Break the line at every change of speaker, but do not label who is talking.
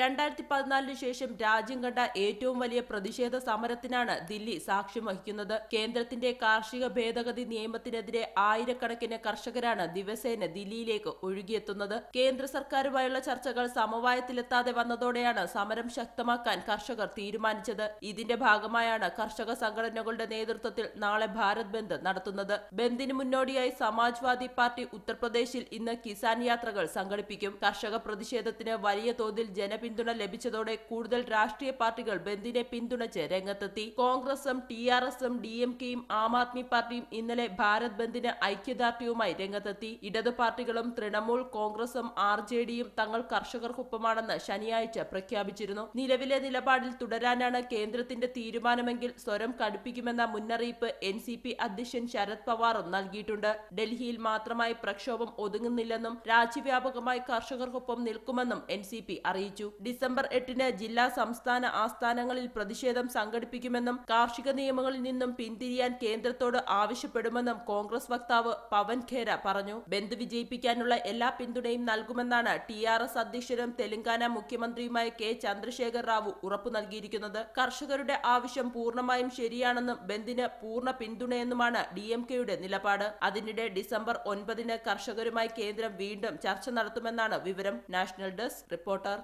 രണ്ടായിരത്തി പതിനാലിന് ശേഷം രാജ്യം കണ്ട ഏറ്റവും വലിയ പ്രതിഷേധ സമരത്തിനാണ് ദില്ലി സാക്ഷ്യം വഹിക്കുന്നത് കേന്ദ്രത്തിന്റെ കാർഷിക ഭേദഗതി നിയമത്തിനെതിരെ ആയിരക്കണക്കിന് കർഷകരാണ് ദിവസേന ദില്ലിയിലേക്ക് ഒഴുകിയെത്തുന്നത് കേന്ദ്ര സർക്കാരുമായുള്ള ചർച്ചകൾ സമവായത്തിലെത്താതെ വന്നതോടെയാണ് സമരം ശക്തമാക്കാൻ കർഷകർ തീരുമാനിച്ചത് ഇതിന്റെ ഭാഗമായാണ് കർഷക സംഘടനകളുടെ നേതൃത്വത്തിൽ നാളെ ഭാരത് ബന്ദ് നടത്തുന്നത് ബന്ദിന് മുന്നോടിയായി സമാജ്വാദി പാർട്ടി ഉത്തർപ്രദേശിൽ ഇന്ന് കിസാൻ യാത്രകൾ സംഘടിപ്പിക്കും കർഷക പ്രതിഷേധത്തിന് വലിയ തോതിൽ ജന പിന്തുണ ലഭിച്ചതോടെ കൂടുതൽ രാഷ്ട്രീയ പാർട്ടികൾ ബന്ദിനെ പിന്തുണച്ച് രംഗത്തെത്തി കോൺഗ്രസും ടി ആർ എസും ഡി എം കെയും ആം ആദ്മി പാർട്ടിയും ഇന്നലെ ഭാരത് ബന്ദിന് ഐക്യദാർഢ്യവുമായി രംഗത്തെത്തി ഇടതു പാർട്ടികളും തൃണമൂൽ കോൺഗ്രസും ആർ ജെ ഡിയും തങ്ങൾ കർഷകർക്കൊപ്പമാണെന്ന് ശനിയാഴ്ച പ്രഖ്യാപിച്ചിരുന്നു നിലവിലെ നിലപാടിൽ തുടരാനാണ് കേന്ദ്രത്തിന്റെ തീരുമാനമെങ്കിൽ സ്വരം കടുപ്പിക്കുമെന്ന മുന്നറിയിപ്പ് എൻ സി പി അധ്യക്ഷൻ ശരത് പവാറും നൽകിയിട്ടുണ്ട് ഡൽഹിയിൽ മാത്രമായി പ്രക്ഷോഭം ഒതുങ്ങുന്നില്ലെന്നും രാജ്യവ്യാപകമായി കർഷകർക്കൊപ്പം നിൽക്കുമെന്നും എൻ സി പി അറിയിച്ചു ഡിസംബർ എട്ടിന് ജില്ലാ സംസ്ഥാന ആസ്ഥാനങ്ങളിൽ പ്രതിഷേധം സംഘടിപ്പിക്കുമെന്നും കാർഷിക നിയമങ്ങളിൽ നിന്നും പിന്തിരിയാൻ കേന്ദ്രത്തോട് ആവശ്യപ്പെടുമെന്നും കോൺഗ്രസ് വക്താവ് പവൻ ഖേര പറഞ്ഞു ബന്ദ് വിജയിപ്പിക്കാനുള്ള എല്ലാ പിന്തുണയും നൽകുമെന്നാണ് ടി ആർ എസ് അധ്യക്ഷനും തെലങ്കാന മുഖ്യമന്ത്രിയുമായ കെ ചന്ദ്രശേഖർ റാവു ഉറപ്പു നൽകിയിരിക്കുന്നത് കർഷകരുടെ ആവശ്യം പൂർണ്ണമായും ശരിയാണെന്നും ബന്ദിന് പൂർണ്ണ പിന്തുണയെന്നുമാണ് ഡി എം കെയുടെ നിലപാട് അതിനിടെ ഡിസംബർ ഒൻപതിന് കർഷകരുമായി കേന്ദ്രം വീണ്ടും ചർച്ച നടത്തുമെന്നാണ് വിവരം നാഷണൽ ഡെസ്ക് റിപ്പോർട്ടർ